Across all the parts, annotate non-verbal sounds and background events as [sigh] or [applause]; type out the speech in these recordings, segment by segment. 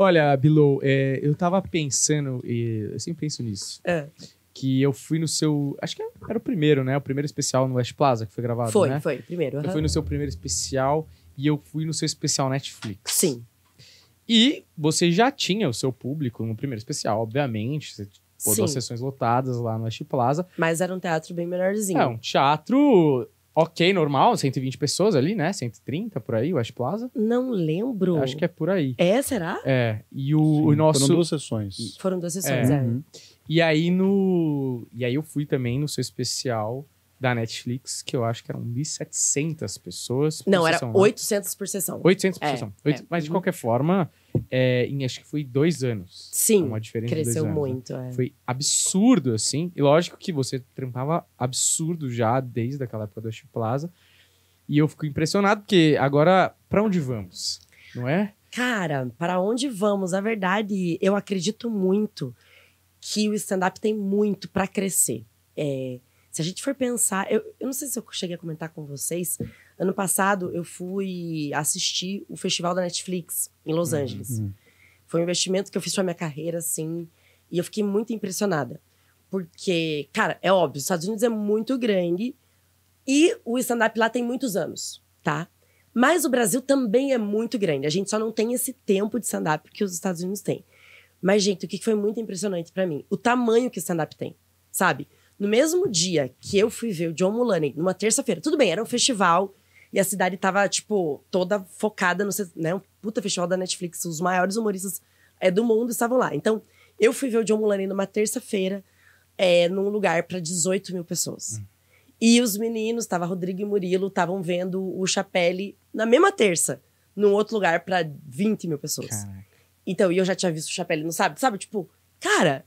Olha, Bilou, é, eu tava pensando, e eu sempre penso nisso. É. Que eu fui no seu. Acho que era o primeiro, né? O primeiro especial no West Plaza que foi gravado. Foi, né? foi, primeiro. Uhum. Eu fui no seu primeiro especial e eu fui no seu especial Netflix. Sim. E você já tinha o seu público no primeiro especial, obviamente. Você pôs duas sessões lotadas lá no West Plaza. Mas era um teatro bem melhorzinho. É, um teatro ok, normal, 120 pessoas ali, né? 130 por aí, West Plaza. Não lembro. Acho que é por aí. É, será? É. E o, Sim, o nosso. Foram duas sessões. Foram duas sessões, é. é. Uhum. E aí no. E aí eu fui também no seu especial da Netflix, que eu acho que eram 1.700 pessoas. Não, era 800 né? por sessão. 800 por é, sessão. É. Mas de uhum. qualquer forma é, em acho que foi dois anos. Sim. Uma diferença cresceu de dois anos, né? muito. Né? É. Foi absurdo, assim. E lógico que você trampava absurdo já desde aquela época da Chip Plaza. E eu fico impressionado, porque agora, para onde vamos? Não é? Cara, para onde vamos? a verdade, eu acredito muito que o stand-up tem muito para crescer. É, se a gente for pensar, eu, eu não sei se eu cheguei a comentar com vocês. Ano passado eu fui assistir o festival da Netflix em Los uhum, Angeles. Uhum. Foi um investimento que eu fiz para minha carreira, assim, e eu fiquei muito impressionada. Porque, cara, é óbvio, os Estados Unidos é muito grande e o stand-up lá tem muitos anos, tá? Mas o Brasil também é muito grande. A gente só não tem esse tempo de stand-up que os Estados Unidos têm. Mas, gente, o que foi muito impressionante para mim? O tamanho que o stand-up tem, sabe? No mesmo dia que eu fui ver o John Mulaney, numa terça-feira, tudo bem, era um festival e a cidade tava, tipo, toda focada no né, um puta festival da Netflix, os maiores humoristas é, do mundo estavam lá. Então, eu fui ver o John Mulaney numa terça-feira, é, num lugar para 18 mil pessoas. Hum. E os meninos, tava Rodrigo e Murilo, estavam vendo o Chapelle na mesma terça, num outro lugar para 20 mil pessoas. Caraca. Então, e eu já tinha visto o Chapelle, não sabe? Sabe, tipo, cara,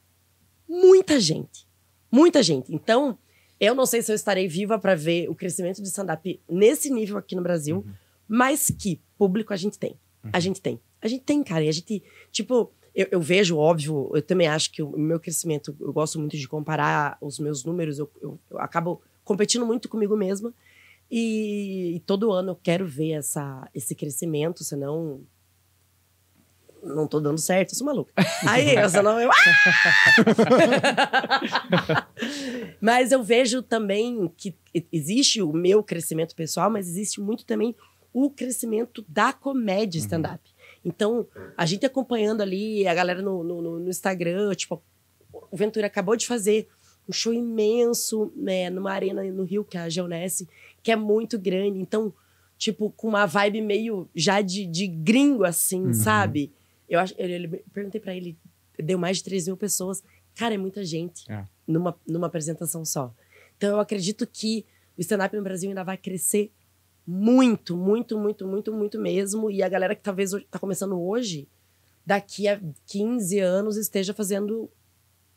muita gente. Muita gente. Então, eu não sei se eu estarei viva para ver o crescimento de stand-up nesse nível aqui no Brasil, uhum. mas que público a gente tem. Uhum. A gente tem. A gente tem, cara. E a gente, tipo, eu, eu, vejo, óbvio, eu também acho que o meu crescimento, eu gosto muito de comparar os meus números, eu, eu, eu acabo competindo muito comigo mesma. E, e, todo ano eu quero ver essa, esse crescimento, senão não tô dando certo, eu sou maluca. Aí, essa não, eu... Ah! [laughs] mas eu vejo também que existe o meu crescimento pessoal, mas existe muito também o crescimento da comédia uhum. stand-up. Uhum. Então, a gente acompanhando ali a galera no, no, no, Instagram, tipo, o Ventura acabou de fazer um show imenso, né, numa arena no Rio, que é a Geonesse, que é muito grande. Então, tipo, com uma vibe meio já de, de gringo, assim, uhum. sabe? Eu, acho, eu, eu perguntei para ele, deu mais de 3 mil pessoas. Cara, é muita gente é. Numa, numa apresentação só. Então eu acredito que o stand-up no Brasil ainda vai crescer muito, muito, muito, muito, muito mesmo. E a galera que talvez está começando hoje, daqui a 15 anos, esteja fazendo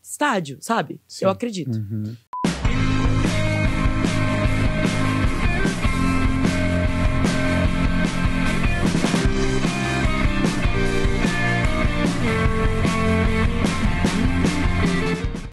estádio, sabe? Sim. Eu acredito. Uhum.